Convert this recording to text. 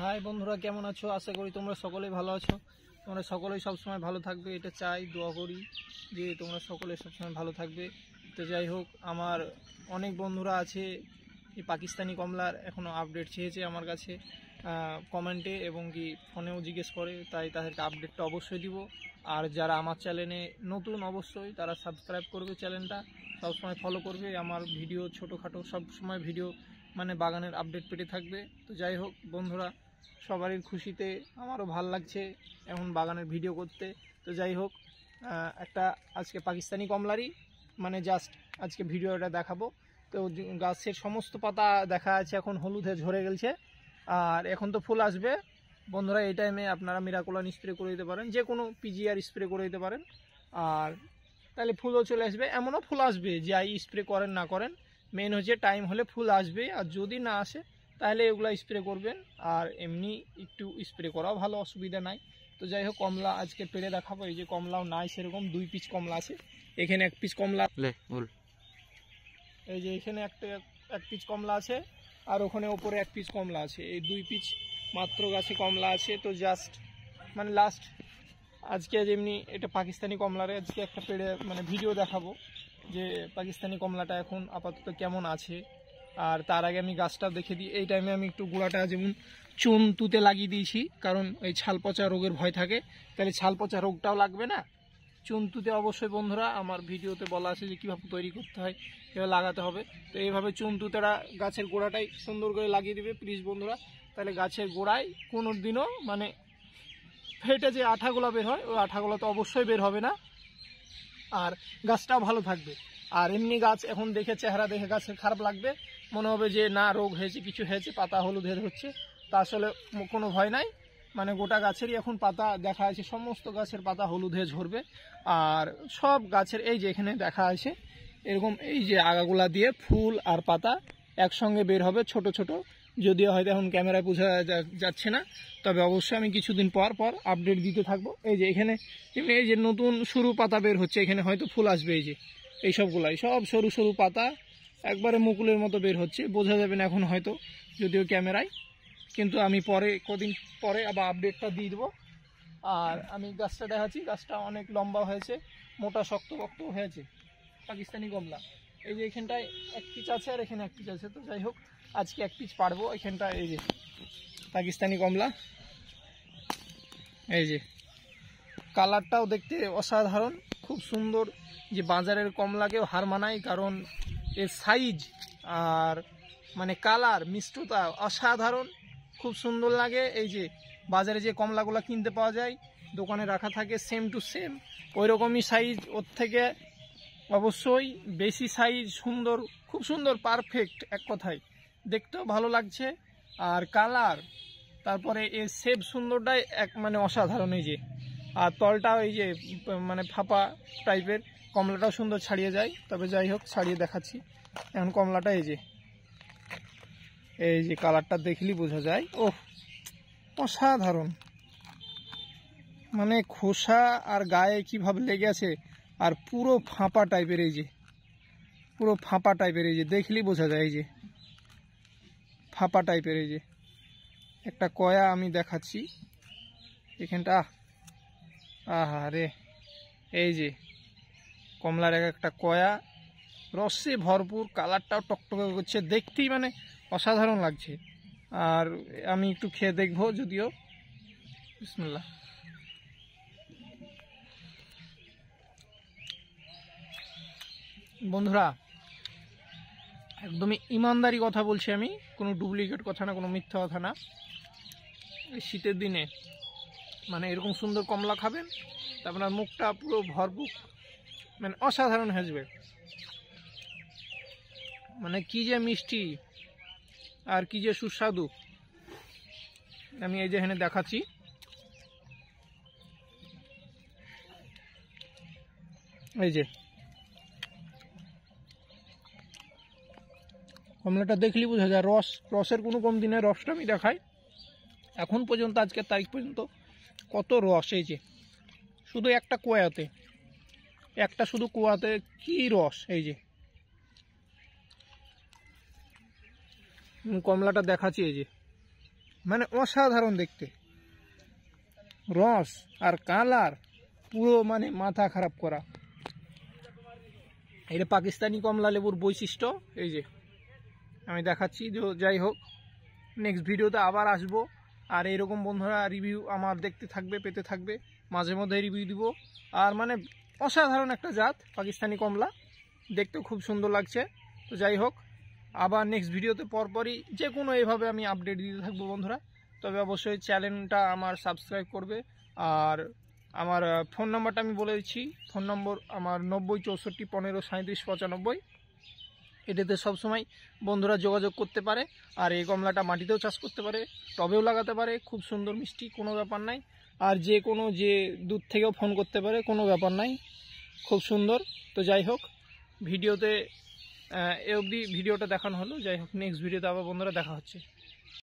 high বন্ধুরা কেমন আছো আশা করি তোমরা সকলেই ভালো আছো তোমরা সকলেই সবসময় ভালো থাকবে এটা চাই দোয়া করি যে তোমরা সকলে সবসময় ভালো থাকবে তো যাই হোক আমার অনেক বন্ধুরা আছে পাকিস্তানি কমলার এখনও আপডেট চেয়েছে আমার কাছে কমেন্টে এবং কি ফোনেও জিজ্ঞেস করে তাই তাদেরকে আপডেটটা অবশ্যই দিব আর যারা আমার চ্যানেলে নতুন অবশ্যই তারা সাবস্ক্রাইব করবে চ্যানেলটা সবসময় ফলো করবে আমার ভিডিও ছোটোখাটো সবসময় ভিডিও মানে বাগানের আপডেট পেটে থাকবে তো যাই হোক বন্ধুরা সবারই খুশিতে আমারও ভাল লাগছে এমন বাগানের ভিডিও করতে তো যাই হোক একটা আজকে পাকিস্তানি কমলারই মানে জাস্ট আজকে ভিডিওটা দেখাবো তো গাছের সমস্ত পাতা দেখা আছে এখন হলুদে ঝরে গেছে আর এখন তো ফুল আসবে বন্ধুরা এই টাইমে আপনারা মিরাকুলান স্প্রে করে দিতে পারেন যে কোনো পিজিআর স্প্রে করে দিতে পারেন আর তাহলে ফুলও চলে আসবে এমনও ফুল আসবে যে আই স্প্রে করেন না করেন মেন হচ্ছে টাইম হলে ফুল আসবে আর যদি না আসে তাহলে এগুলো স্প্রে করবেন আর এমনি একটু স্প্রে করাও ভালো অসুবিধা নাই তো যাই হোক কমলা আজকে পেরে দেখাবো এই যে কমলাও নাই সেরকম দুই পিস কমলা আছে এখানে এক পিস কমলা এই যে এখানে একটা এক পিস কমলা আছে আর ওখানে ওপরে এক পিস কমলা আছে এই দুই পিস মাত্র গাছে কমলা আছে তো জাস্ট মানে লাস্ট আজকে যেমনি এটা পাকিস্তানি কমলারে আজকে একটা পেড়ে মানে ভিডিও দেখাবো যে পাকিস্তানি কমলাটা এখন আপাতত কেমন আছে আর তার আগে আমি গাছটা দেখে দিই এই টাইমে আমি একটু গোড়াটা যেমন চুন তুতে লাগিয়ে দিয়েছি কারণ এই ছাল পচা রোগের ভয় থাকে তাহলে ছাল পচা রোগটাও লাগবে না চুন তুতে অবশ্যই বন্ধুরা আমার ভিডিওতে বলা আছে যে কীভাবে তৈরি করতে হয় কীভাবে লাগাতে হবে তো এইভাবে চুন তুতেরা গাছের গোড়াটাই সুন্দর করে লাগিয়ে দিবে প্লিজ বন্ধুরা তাহলে গাছের গোড়ায় কোনো দিনও মানে ফেটে যে আঠাগুলো বের হয় ওই আঠাগুলো তো অবশ্যই বের হবে না আর গাছটাও ভালো থাকবে আর এমনি গাছ এখন দেখে চেহারা দেখে গাছের খারাপ লাগবে মনে হবে যে না রোগ হয়েছে কিছু হয়েছে পাতা হলুদ হয়ে হচ্ছে তা আসলে কোনো ভয় নাই মানে গোটা গাছেরই এখন পাতা দেখা আছে সমস্ত গাছের পাতা হলুদ হয়ে ঝরবে আর সব গাছের এই যে এখানে দেখা আছে এরকম এই যে আগাগুলা দিয়ে ফুল আর পাতা একসঙ্গে বের হবে ছোট ছোট যদিও হয়তো এখন ক্যামেরায় বোঝা যাচ্ছে না তবে অবশ্যই আমি কিছুদিন পর পর আপডেট দিতে থাকবো এই যে এখানে এমনি এই যে নতুন সরু পাতা বের হচ্ছে এখানে হয়তো ফুল আসবে এই যে এই সবগুলাই সব সরু সরু পাতা একবারে মুকুলের মতো বের হচ্ছে বোঝা যাবে না এখন হয়তো যদিও ক্যামেরায় কিন্তু আমি পরে কদিন পরে আবার আপডেটটা দিয়ে দেবো আর আমি গাছটা দেখাচ্ছি গাছটা অনেক লম্বা হয়েছে মোটা শক্ত বক্ত হয়েছে পাকিস্তানি গমলা এই যে এখানটায় এক পিচ আছে আর এখানে এক পিচ আছে তো যাই হোক আজকে এক পিস পারবো এখানটা এই যে পাকিস্তানি কমলা এই যে কালারটাও দেখতে অসাধারণ খুব সুন্দর যে বাজারের কমলাকেও হার মানায় কারণ এর সাইজ আর মানে কালার মিষ্টতা অসাধারণ খুব সুন্দর লাগে এই যে বাজারে যে কমলাগুলো কিনতে পাওয়া যায় দোকানে রাখা থাকে সেম টু সেম ওই রকমই সাইজ ওর থেকে অবশ্যই বেশি সাইজ সুন্দর খুব সুন্দর পারফেক্ট এক কথায় দেখতেও ভালো লাগছে আর কালার তারপরে এর শেপ সুন্দরটাই এক মানে অসাধারণ এই যে আর তলটাও এই যে মানে ফাঁপা টাইপের কমলাটাও সুন্দর ছাড়িয়ে যায় তবে যাই হোক ছাড়িয়ে দেখাচ্ছি এখন কমলাটা এই যে এই যে কালারটা দেখলি বোঝা যায় ও অসাধারণ মানে খোসা আর গায়ে কীভাবে লেগে আছে আর পুরো ফাঁপা টাইপের এই যে পুরো ফাঁপা টাইপের এই যে দেখলি বোঝা যায় এই যে ফাঁপা টাইপের এই যে একটা কয়া আমি দেখাচ্ছি এখানটা আহা রে এই যে কমলার এক একটা কয়া রসে ভরপুর কালারটাও টকটকে করছে দেখতেই মানে অসাধারণ লাগছে আর আমি একটু খেয়ে দেখব যদিও বিসমুল্লাহ বন্ধুরা একদমই ইমানদারি কথা বলছি আমি কোনো ডুপ্লিকেট কথা না কোনো মিথ্যা কথা না শীতের দিনে মানে এরকম সুন্দর কমলা খাবেন তা আপনার মুখটা পুরো ভরপুক মানে অসাধারণ হাসবে মানে কি যে মিষ্টি আর কি যে সুস্বাদু আমি এই যে এখানে দেখাচ্ছি এই যে কমলাটা দেখলি বোঝা যায় রস রসের কোনো কম দিনে রসটা আমি দেখাই এখন পর্যন্ত আজকের তারিখ পর্যন্ত কত রস এই যে শুধু একটা কোয়াতে একটা শুধু কোয়াতে কি রস এই যে কমলাটা দেখাচ্ছি এই যে মানে অসাধারণ দেখতে রস আর কালার পুরো মানে মাথা খারাপ করা এটা পাকিস্তানি কমলা লেবুর বৈশিষ্ট্য এই যে আমি দেখাচ্ছি যে যাই হোক নেক্সট ভিডিওতে আবার আসব আর এরকম বন্ধুরা রিভিউ আমার দেখতে থাকবে পেতে থাকবে মাঝে মধ্যে রিভিউ দিব আর মানে অসাধারণ একটা জাত পাকিস্তানি কমলা দেখতে খুব সুন্দর লাগছে তো যাই হোক আবার নেক্সট ভিডিওতে পরপরই যে কোনো এভাবে আমি আপডেট দিতে থাকবো বন্ধুরা তবে অবশ্যই চ্যানেলটা আমার সাবস্ক্রাইব করবে আর আমার ফোন নাম্বারটা আমি বলে দিচ্ছি ফোন নম্বর আমার নব্বই চৌষট্টি পনেরো সাঁত্রিশ পঁচানব্বই এটাতে সবসময় বন্ধুরা যোগাযোগ করতে পারে আর এই কমলাটা মাটিতেও চাষ করতে পারে টবেও লাগাতে পারে খুব সুন্দর মিষ্টি কোনো ব্যাপার নাই আর যে কোনো যে দূর থেকেও ফোন করতে পারে কোনো ব্যাপার নাই খুব সুন্দর তো যাই হোক ভিডিওতে এ অবধি ভিডিওটা দেখানো হলো যাই হোক নেক্সট ভিডিওতে আবার বন্ধুরা দেখা হচ্ছে